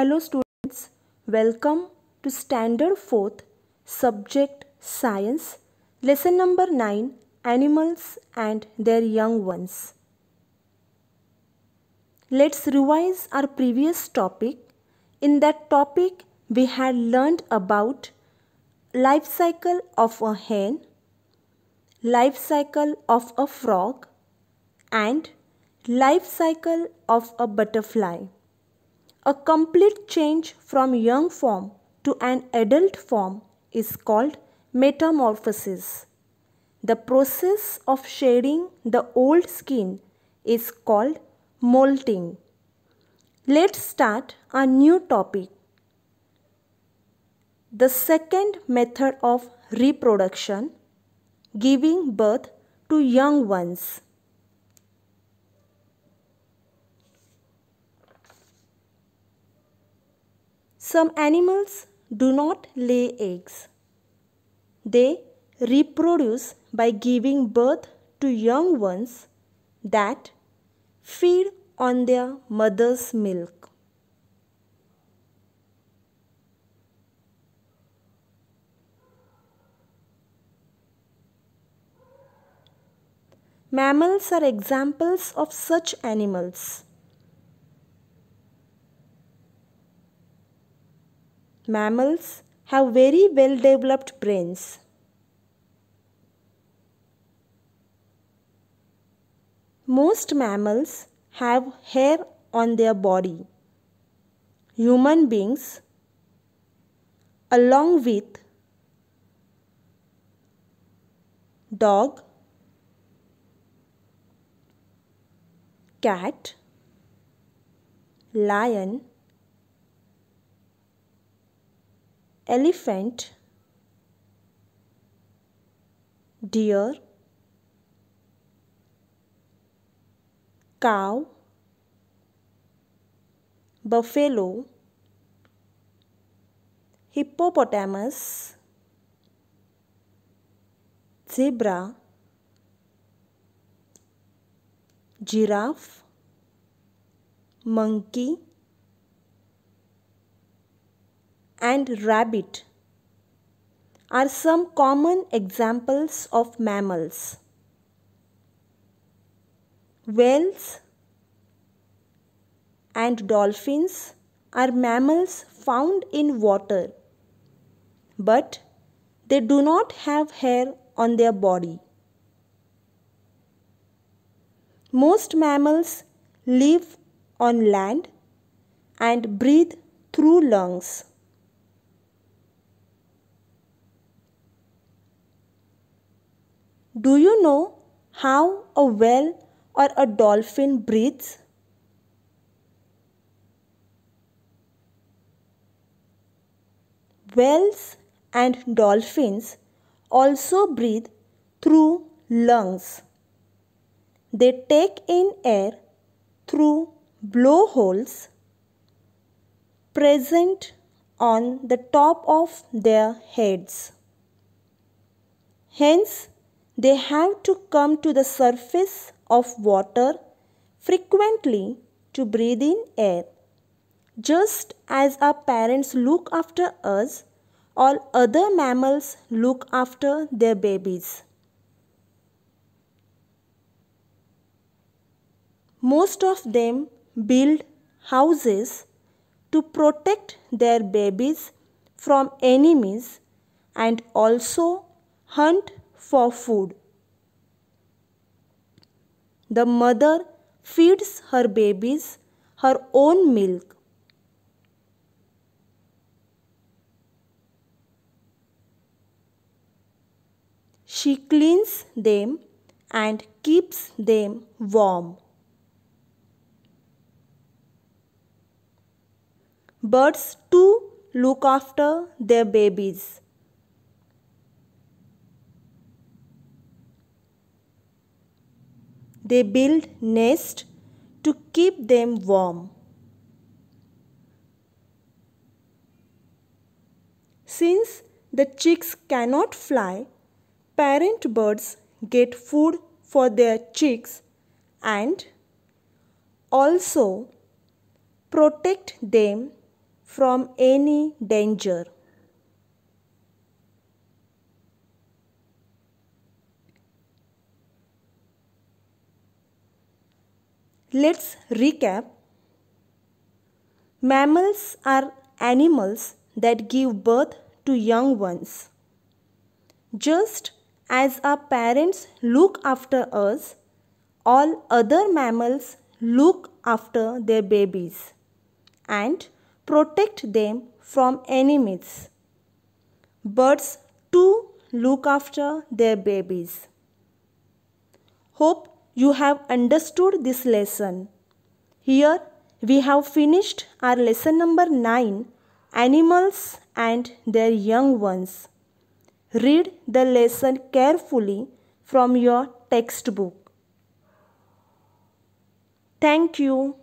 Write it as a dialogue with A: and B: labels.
A: Hello students, welcome to standard 4th subject science lesson number 9 animals and their young ones. Let's revise our previous topic. In that topic we had learned about life cycle of a hen, life cycle of a frog and life cycle of a butterfly. A complete change from young form to an adult form is called metamorphosis. The process of shedding the old skin is called molting. Let's start a new topic. The second method of reproduction, giving birth to young ones. Some animals do not lay eggs. They reproduce by giving birth to young ones that feed on their mother's milk. Mammals are examples of such animals. mammals have very well developed brains. Most mammals have hair on their body. Human beings, along with dog, cat, lion, elephant, deer, cow, buffalo, hippopotamus, zebra, giraffe, monkey, and rabbit are some common examples of mammals. Whales and dolphins are mammals found in water, but they do not have hair on their body. Most mammals live on land and breathe through lungs. Do you know how a whale or a dolphin breathes? Whales and dolphins also breathe through lungs. They take in air through blowholes present on the top of their heads. Hence, they have to come to the surface of water frequently to breathe in air. Just as our parents look after us, all other mammals look after their babies. Most of them build houses to protect their babies from enemies and also hunt for food. The mother feeds her babies her own milk. She cleans them and keeps them warm. Birds too look after their babies. They build nest to keep them warm. Since the chicks cannot fly, parent birds get food for their chicks and also protect them from any danger. Let's recap. Mammals are animals that give birth to young ones. Just as our parents look after us, all other mammals look after their babies and protect them from enemies. Birds too look after their babies. Hope you have understood this lesson. Here we have finished our lesson number 9 Animals and Their Young Ones. Read the lesson carefully from your textbook. Thank you.